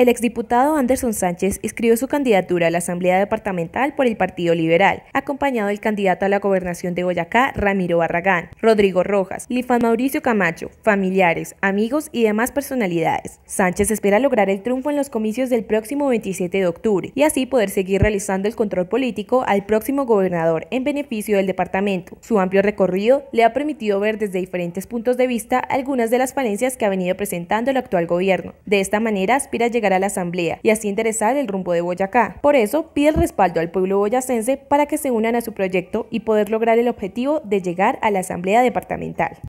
El exdiputado Anderson Sánchez escribió su candidatura a la Asamblea Departamental por el Partido Liberal, acompañado del candidato a la gobernación de Boyacá, Ramiro Barragán, Rodrigo Rojas, Lifan Mauricio Camacho, familiares, amigos y demás personalidades. Sánchez espera lograr el triunfo en los comicios del próximo 27 de octubre y así poder seguir realizando el control político al próximo gobernador en beneficio del departamento. Su amplio recorrido le ha permitido ver desde diferentes puntos de vista algunas de las falencias que ha venido presentando el actual gobierno. De esta manera aspira a llegar a la Asamblea y así interesar el rumbo de Boyacá. Por eso pide el respaldo al pueblo boyacense para que se unan a su proyecto y poder lograr el objetivo de llegar a la Asamblea Departamental.